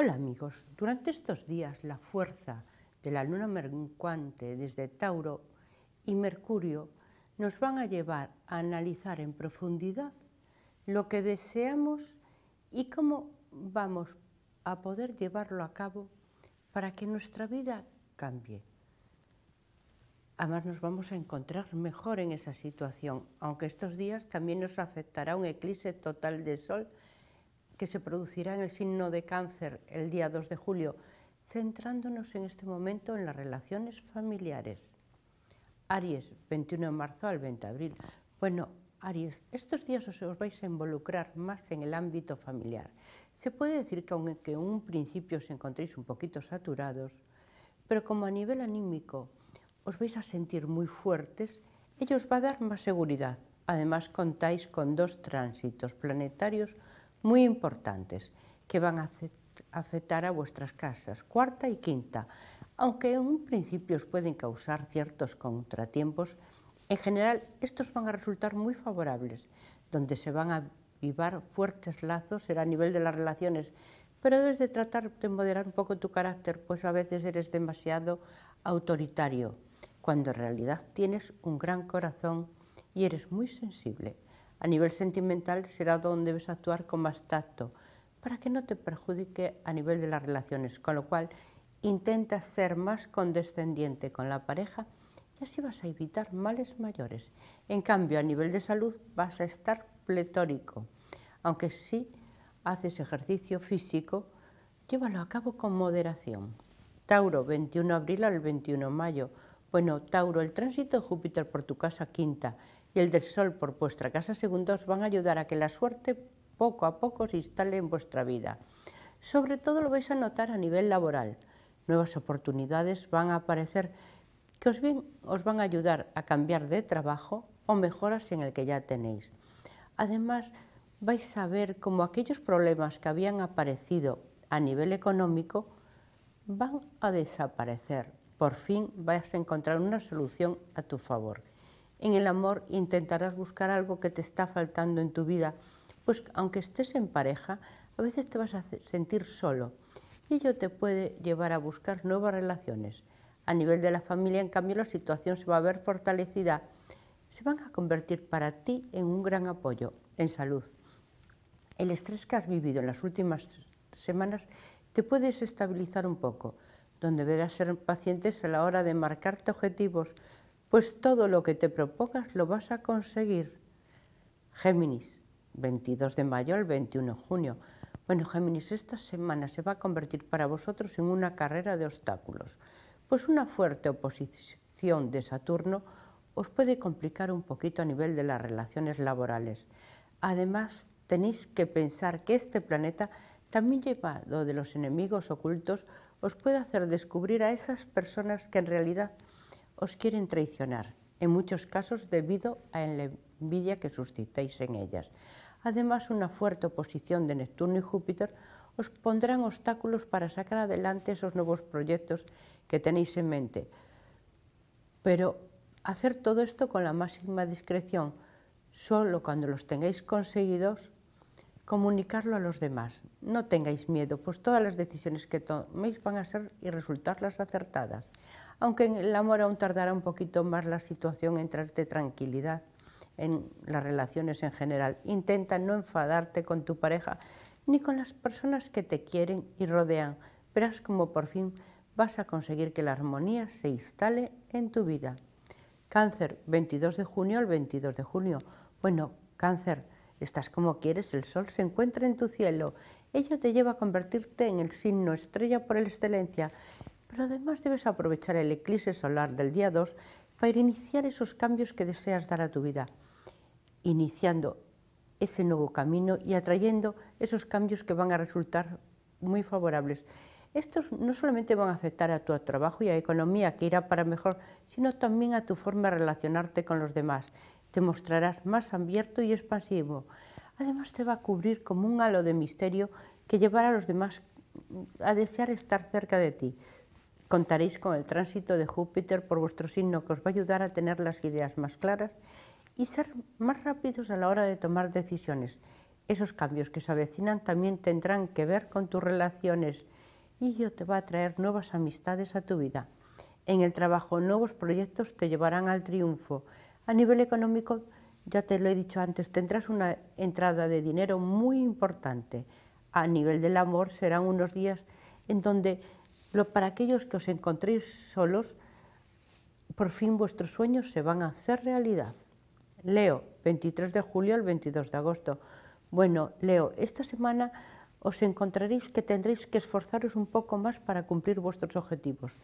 Hola amigos, durante estos días la fuerza de la luna menguante desde Tauro y Mercurio nos van a llevar a analizar en profundidad lo que deseamos y cómo vamos a poder llevarlo a cabo para que nuestra vida cambie. Además nos vamos a encontrar mejor en esa situación, aunque estos días también nos afectará un eclipse total de sol que se producirá en el signo de cáncer el día 2 de julio, centrándonos en este momento en las relaciones familiares. Aries, 21 de marzo al 20 de abril. Bueno, Aries, estos días os, vais a involucrar más en el ámbito familiar. Se puede decir que aunque en un principio os encontréis un poquito saturados, pero como a nivel anímico os vais a sentir muy fuertes, ello os va a dar más seguridad. Además contáis con dos tránsitos planetarios muy importantes que van a afectar a vuestras casas, cuarta y quinta, aunque en un principio os pueden causar ciertos contratiempos, en general estos van a resultar muy favorables, donde se van a avivar fuertes lazos, a nivel de las relaciones, pero debes tratar de moderar un poco tu carácter, pues a veces eres demasiado autoritario, cuando en realidad tienes un gran corazón y eres muy sensible. A nivel sentimental será donde debes actuar con más tacto para que no te perjudique a nivel de las relaciones, con lo cual intenta ser más condescendiente con la pareja y así vas a evitar males mayores. En cambio, a nivel de salud vas a estar pletórico, aunque sí haces ejercicio físico, llévalo a cabo con moderación. Tauro, 21 de abril al 21 de mayo. Bueno, Tauro, el tránsito de Júpiter por tu casa quinta y el del sol por vuestra casa segunda os van a ayudar a que la suerte poco a poco se instale en vuestra vida. Sobre todo lo vais a notar a nivel laboral. Nuevas oportunidades van a aparecer que os, van a ayudar a cambiar de trabajo o mejoras en el que ya tenéis. Además, vais a ver cómo aquellos problemas que habían aparecido a nivel económico van a desaparecer. Por fin vais a encontrar una solución a tu favor. En el amor intentarás buscar algo que te está faltando en tu vida, pues aunque estés en pareja, a veces te vas a sentir solo y ello te puede llevar a buscar nuevas relaciones. A nivel de la familia, en cambio, la situación se va a ver fortalecida. Se van a convertir para ti en un gran apoyo en salud. El estrés que has vivido en las últimas semanas te puedes estabilizar un poco, donde deberás ser pacientes a la hora de marcarte objetivos, pues todo lo que te propongas lo vas a conseguir. Géminis, 22 de mayo al 21 de junio. Bueno, Géminis, esta semana se va a convertir para vosotros en una carrera de obstáculos, pues una fuerte oposición de Saturno os puede complicar un poquito a nivel de las relaciones laborales. Además, tenéis que pensar que este planeta, también llevado de los enemigos ocultos, os puede hacer descubrir a esas personas que en realidad os quieren traicionar, en muchos casos debido a la envidia que suscitáis en ellas. Además, una fuerte oposición de Neptuno y Júpiter os pondrán obstáculos para sacar adelante esos nuevos proyectos que tenéis en mente. Pero hacer todo esto con la máxima discreción, solo cuando los tengáis conseguidos, comunicarlo a los demás. No tengáis miedo, pues todas las decisiones que toméis van a ser y resultar las acertadas aunque en el amor aún tardará un poquito más la situación en traerte tranquilidad en las relaciones en general. Intenta no enfadarte con tu pareja ni con las personas que te quieren y rodean. Verás como por fin vas a conseguir que la armonía se instale en tu vida. Cáncer, 22 de junio al 22 de junio. Bueno, cáncer, estás como quieres, el sol se encuentra en tu cielo. Ello te lleva a convertirte en el signo estrella por excelencia pero además debes aprovechar el eclipse solar del día 2 para iniciar esos cambios que deseas dar a tu vida, iniciando ese nuevo camino y atrayendo esos cambios que van a resultar muy favorables. Estos no solamente van a afectar a tu trabajo y a la economía, que irá para mejor, sino también a tu forma de relacionarte con los demás. Te mostrarás más abierto y expansivo. Además te va a cubrir como un halo de misterio que llevará a los demás a desear estar cerca de ti. Contaréis con el tránsito de Júpiter por vuestro signo que os va a ayudar a tener las ideas más claras y ser más rápidos a la hora de tomar decisiones. Esos cambios que se avecinan también tendrán que ver con tus relaciones y ello te va a traer nuevas amistades a tu vida. En el trabajo, nuevos proyectos te llevarán al triunfo. A nivel económico, ya te lo he dicho antes, tendrás una entrada de dinero muy importante. A nivel del amor, serán unos días en donde para aquellos que os encontréis solos, por fin vuestros sueños se van a hacer realidad. Leo, 23 de julio al 22 de agosto. Bueno, Leo, esta semana os encontraréis que tendréis que esforzaros un poco más para cumplir vuestros objetivos.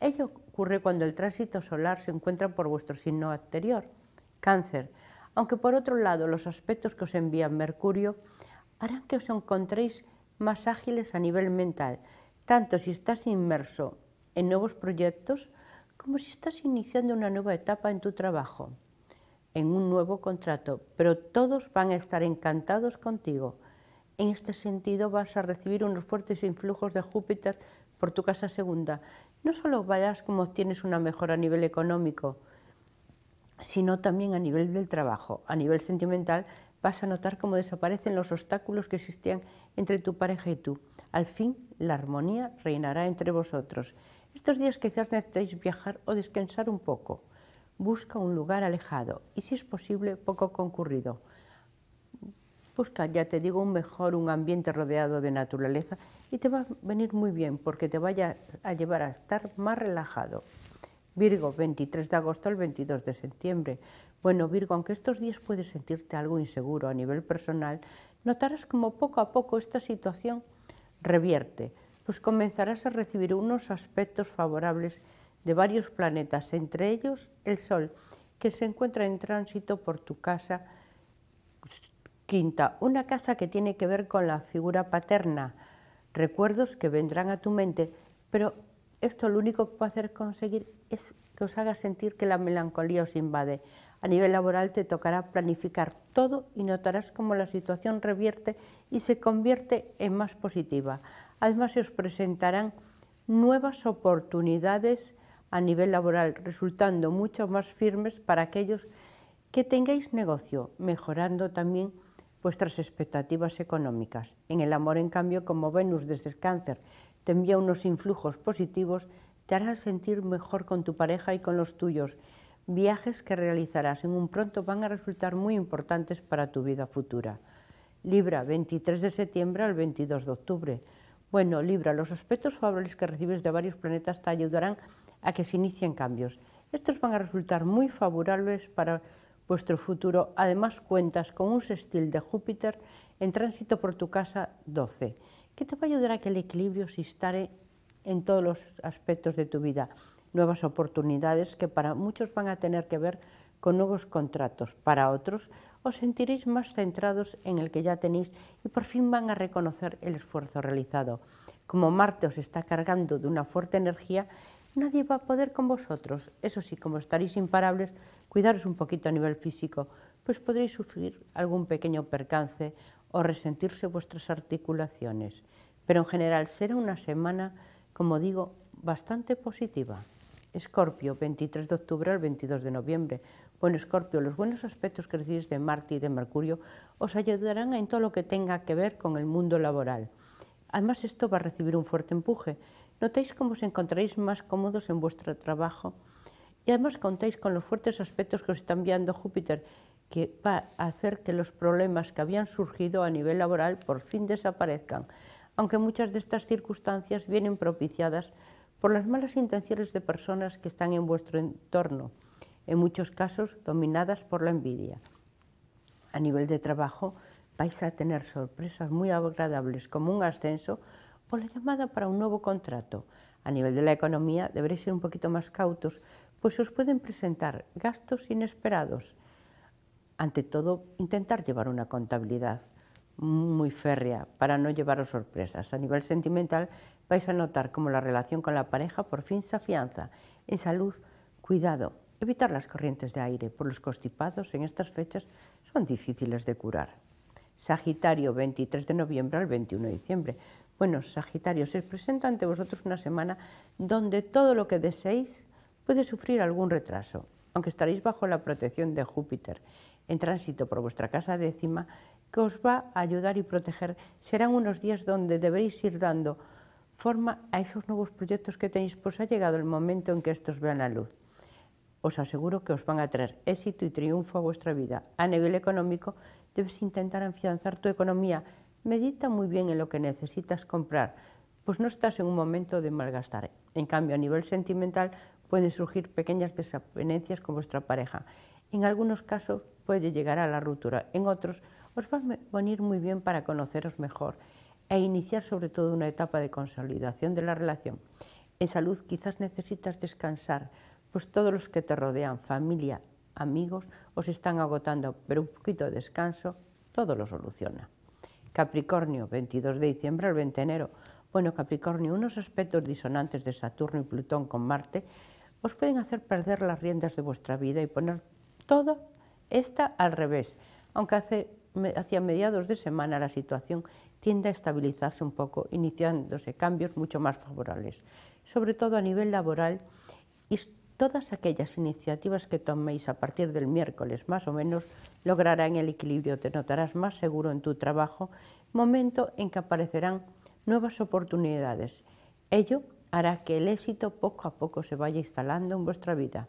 Ello ocurre cuando el tránsito solar se encuentra por vuestro signo anterior, cáncer, aunque por otro lado los aspectos que os envía Mercurio harán que os encontréis más ágiles a nivel mental, tanto si estás inmerso en nuevos proyectos como si estás iniciando una nueva etapa en tu trabajo, en un nuevo contrato, pero todos van a estar encantados contigo. En este sentido vas a recibir unos fuertes influjos de Júpiter por tu casa segunda. No solo verás cómo obtienes una mejora a nivel económico, sino también a nivel del trabajo, a nivel sentimental, vas a notar cómo desaparecen los obstáculos que existían entre tu pareja y tú. Al fin, la armonía reinará entre vosotros. Estos días quizás necesitéis viajar o descansar un poco. Busca un lugar alejado y, si es posible, poco concurrido. Busca, ya te digo, un mejor, un ambiente rodeado de naturaleza y te va a venir muy bien porque te vaya a llevar a estar más relajado. Virgo, 23 de agosto al 22 de septiembre. Bueno, Virgo, aunque estos días puedes sentirte algo inseguro a nivel personal, notarás como poco a poco esta situación revierte, pues comenzarás a recibir unos aspectos favorables de varios planetas, entre ellos el Sol, que se encuentra en tránsito por tu casa quinta, una casa que tiene que ver con la figura paterna, recuerdos que vendrán a tu mente, pero esto lo único que puede hacer conseguir es que os haga sentir que la melancolía os invade. A nivel laboral te tocará planificar todo y notarás como la situación revierte y se convierte en más positiva. Además se os presentarán nuevas oportunidades a nivel laboral, resultando mucho más firmes para aquellos que tengáis negocio, mejorando también vuestras expectativas económicas. En el amor, en cambio, como Venus desde el cáncer te envía unos influjos positivos, te hará sentir mejor con tu pareja y con los tuyos. Viajes que realizarás en un pronto van a resultar muy importantes para tu vida futura. Libra, 23 de septiembre al 22 de octubre. Bueno, Libra, los aspectos favorables que recibes de varios planetas te ayudarán a que se inicien cambios. Estos van a resultar muy favorables para vuestro futuro. Además, cuentas con un sextil de Júpiter en tránsito por tu casa 12, que te va a ayudar a que el equilibrio se instale en todos los aspectos de tu vida. Nuevas oportunidades que para muchos van a tener que ver con nuevos contratos. Para otros, os sentiréis más centrados en el que ya tenéis y por fin van a reconocer el esfuerzo realizado. Como Marte os está cargando de una fuerte energía, nadie va a poder con vosotros. Eso sí, como estaréis imparables, cuidaros un poquito a nivel físico, pues podréis sufrir algún pequeño percance o resentirse vuestras articulaciones. Pero en general será una semana, como digo, bastante positiva. Escorpio, 23 de octubre al 22 de noviembre. Bueno, Escorpio, los buenos aspectos que recibís de Marte y de Mercurio os ayudarán en todo lo que tenga que ver con el mundo laboral. Además, esto va a recibir un fuerte empuje. Notáis cómo os encontraréis más cómodos en vuestro trabajo y además contáis con los fuertes aspectos que os está enviando Júpiter, que va a hacer que los problemas que habían surgido a nivel laboral por fin desaparezcan, aunque muchas de estas circunstancias vienen propiciadas por las malas intenciones de personas que están en vuestro entorno, en muchos casos dominadas por la envidia. A nivel de trabajo, vais a tener sorpresas muy agradables como un ascenso o la llamada para un nuevo contrato. A nivel de la economía deberéis ser un poquito más cautos, pues os pueden presentar gastos inesperados. Ante todo, intentar llevar una contabilidad muy férrea para no llevaros sorpresas. A nivel sentimental vais a notar cómo la relación con la pareja por fin se afianza. En salud, cuidado, evitar las corrientes de aire por los constipados en estas fechas son difíciles de curar. Sagitario, 23 de noviembre al 21 de diciembre. Bueno, Sagitario, se presenta ante vosotros una semana donde todo lo que deseéis puede sufrir algún retraso, aunque estaréis bajo la protección de Júpiter en tránsito por vuestra casa décima, que os va a ayudar y proteger. Serán unos días donde deberéis ir dando forma a esos nuevos proyectos que tenéis, pues ha llegado el momento en que estos vean la luz os aseguro que os van a traer éxito y triunfo a vuestra vida. A nivel económico, debes intentar afianzar tu economía. Medita muy bien en lo que necesitas comprar, pues no estás en un momento de malgastar. En cambio, a nivel sentimental, pueden surgir pequeñas desavenencias con vuestra pareja. En algunos casos puede llegar a la ruptura, en otros os va a venir muy bien para conoceros mejor e iniciar sobre todo una etapa de consolidación de la relación. En salud quizás necesitas descansar, pues todos los que te rodean, familia, amigos, os están agotando, pero un poquito de descanso todo lo soluciona. Capricornio, 22 de diciembre al 20 de enero. Bueno, Capricornio, unos aspectos disonantes de Saturno y Plutón con Marte os pueden hacer perder las riendas de vuestra vida y poner todo esta al revés, aunque hace, hacia mediados de semana la situación tiende a estabilizarse un poco, iniciándose cambios mucho más favorables, sobre todo a nivel laboral y todas aquellas iniciativas que toméis a partir del miércoles más o menos lograrán el equilibrio, te notarás más seguro en tu trabajo, momento en que aparecerán nuevas oportunidades. Ello hará que el éxito poco a poco se vaya instalando en vuestra vida.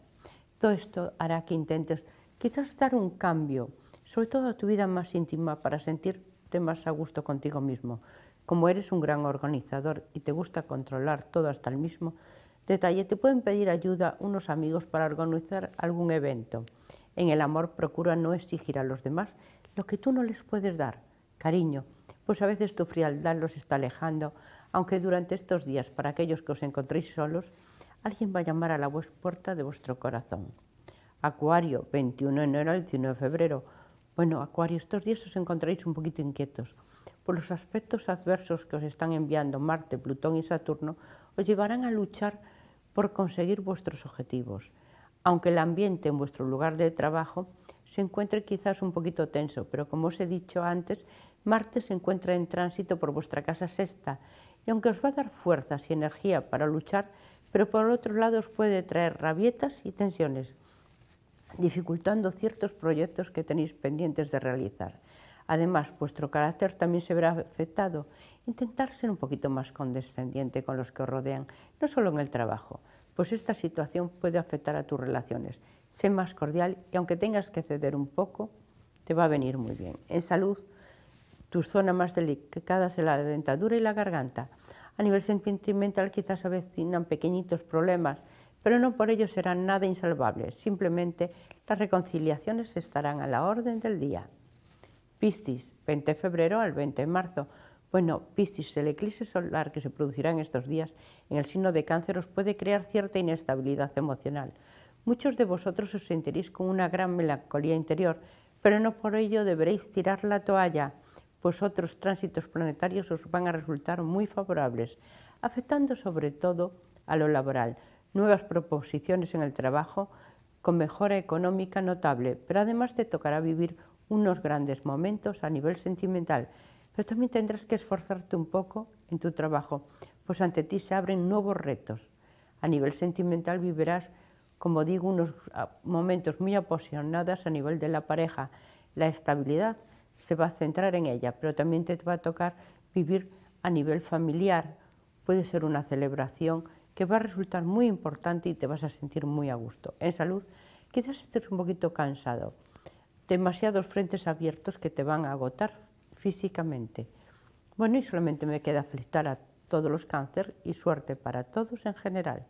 Todo esto hará que intentes quizás dar un cambio, sobre todo a tu vida más íntima, para sentirte más a gusto contigo mismo. Como eres un gran organizador y te gusta controlar todo hasta el mismo, Detalle, te pueden pedir ayuda unos amigos para organizar algún evento. En el amor procura no exigir a los demás lo que tú no les puedes dar. Cariño, pues a veces tu frialdad los está alejando, aunque durante estos días, para aquellos que os encontréis solos, alguien va a llamar a la puerta de vuestro corazón. Acuario, 21 de enero al 19 de febrero. Bueno, Acuario, estos días os encontráis un poquito inquietos. Por los aspectos adversos que os están enviando Marte, Plutón y Saturno, os llevarán a luchar por conseguir vuestros objetivos, aunque el ambiente en vuestro lugar de trabajo se encuentre quizás un poquito tenso, pero como os he dicho antes, Marte se encuentra en tránsito por vuestra casa sexta y aunque os va a dar fuerzas y energía para luchar, pero por otro lado os puede traer rabietas y tensiones, dificultando ciertos proyectos que tenéis pendientes de realizar. Además, vuestro carácter también se verá afectado. Intentar ser un poquito más condescendiente con los que os rodean, no solo en el trabajo, pues esta situación puede afectar a tus relaciones. Sé más cordial y aunque tengas que ceder un poco, te va a venir muy bien. En salud, tu zona más delicada es la dentadura y la garganta. A nivel sentimental quizás avecinan pequeñitos problemas, pero no por ello serán nada insalvables. Simplemente las reconciliaciones estarán a la orden del día. Piscis, 20 de febrero al 20 de marzo. Bueno, Piscis, el eclipse solar que se producirá en estos días en el signo de cáncer os puede crear cierta inestabilidad emocional. Muchos de vosotros os sentiréis con una gran melancolía interior, pero no por ello deberéis tirar la toalla, pues otros tránsitos planetarios os van a resultar muy favorables, afectando sobre todo a lo laboral. Nuevas proposiciones en el trabajo con mejora económica notable, pero además te tocará vivir unos grandes momentos a nivel sentimental, pero también tendrás que esforzarte un poco en tu trabajo, pues ante ti se abren nuevos retos. A nivel sentimental vivirás, como digo, unos ah, momentos muy apasionados a nivel de la pareja. La estabilidad se va a centrar en ella, pero también te va a tocar vivir a nivel familiar. Puede ser una celebración que va a resultar muy importante y te vas a sentir muy a gusto. En salud, quizás estés un poquito cansado, demasiados frentes abiertos que te van a agotar físicamente. Bueno, y solamente me queda felicitar a todos los cáncer y suerte para todos en general.